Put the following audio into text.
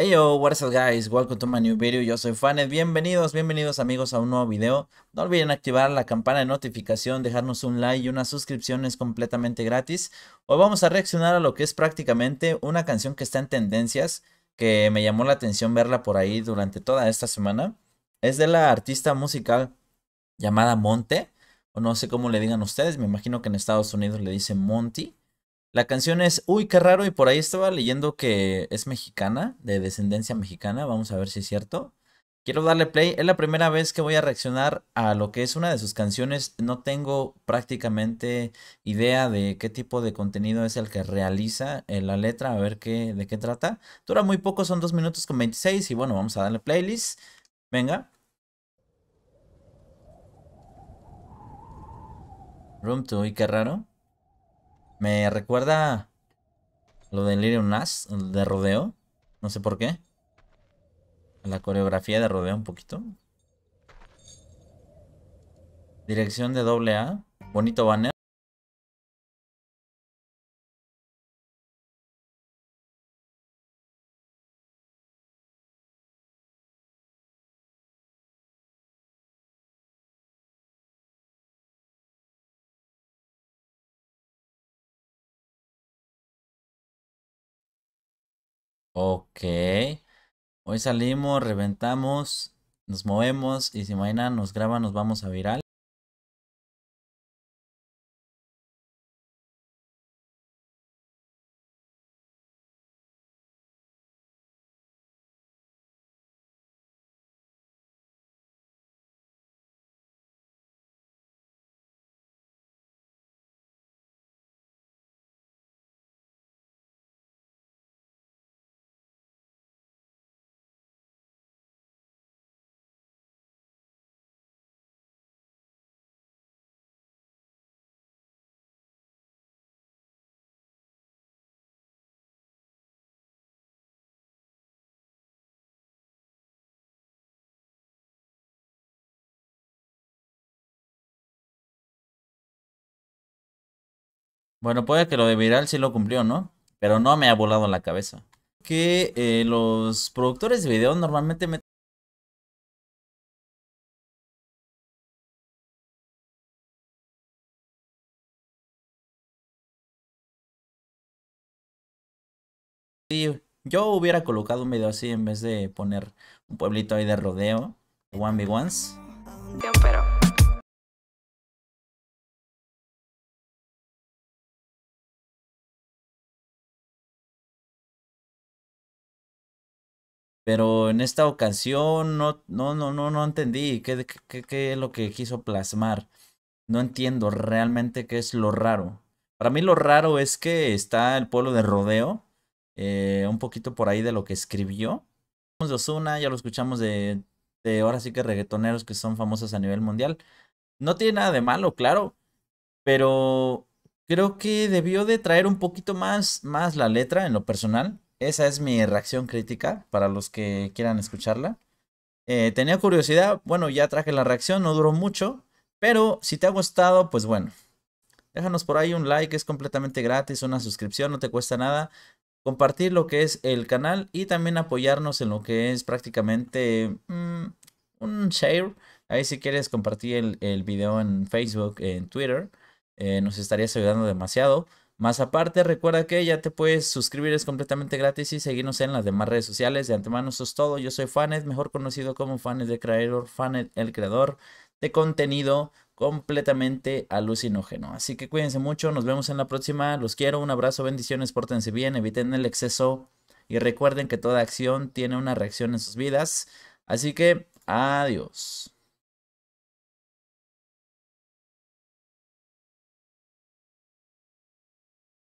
Hey yo, what's up guys, welcome to my new video, yo soy Fanet, bienvenidos, bienvenidos amigos a un nuevo video. No olviden activar la campana de notificación, dejarnos un like y una suscripción es completamente gratis. Hoy vamos a reaccionar a lo que es prácticamente una canción que está en tendencias, que me llamó la atención verla por ahí durante toda esta semana. Es de la artista musical llamada Monte, o no sé cómo le digan ustedes, me imagino que en Estados Unidos le dicen Monty. La canción es Uy, qué raro, y por ahí estaba leyendo que es mexicana, de descendencia mexicana, vamos a ver si es cierto. Quiero darle play, es la primera vez que voy a reaccionar a lo que es una de sus canciones, no tengo prácticamente idea de qué tipo de contenido es el que realiza en eh, la letra, a ver qué, de qué trata. Dura muy poco, son 2 minutos con 26 y bueno, vamos a darle playlist. Venga. Room to Uy qué raro. Me recuerda lo de Lirium Nas, de rodeo. No sé por qué. La coreografía de rodeo un poquito. Dirección de doble A. Bonito banner. Ok. Hoy salimos, reventamos, nos movemos y si mañana nos graba, nos vamos a viral. Bueno, puede que lo de viral sí lo cumplió, ¿no? Pero no me ha volado la cabeza. Que eh, los productores de video normalmente meten yo hubiera colocado un video así en vez de poner un pueblito ahí de rodeo, one by ones. Pero Pero en esta ocasión no, no, no, no, no entendí qué, qué, es lo que quiso plasmar. No entiendo realmente qué es lo raro. Para mí lo raro es que está el pueblo de Rodeo, eh, un poquito por ahí de lo que escribió. De Osuna, ya lo escuchamos de, ahora sí que reggaetoneros que son famosos a nivel mundial. No tiene nada de malo, claro, pero creo que debió de traer un poquito más, más la letra en lo personal esa es mi reacción crítica para los que quieran escucharla. Eh, tenía curiosidad, bueno, ya traje la reacción, no duró mucho, pero si te ha gustado, pues bueno, déjanos por ahí un like, es completamente gratis, una suscripción, no te cuesta nada. Compartir lo que es el canal y también apoyarnos en lo que es prácticamente mm, un share. Ahí si quieres compartir el, video en Facebook, en Twitter, eh, nos estarías ayudando demasiado. Más aparte, recuerda que ya te puedes suscribir, es completamente gratis y seguirnos en las demás redes sociales. De antemano, eso es todo. Yo soy Fanet, mejor conocido como Fanet de Creador, Fanet el creador de contenido completamente alucinógeno. Así que cuídense mucho, nos vemos en la próxima. Los quiero, un abrazo, bendiciones, pórtense bien, eviten el exceso y recuerden que toda acción tiene una reacción en sus vidas. Así que, adiós.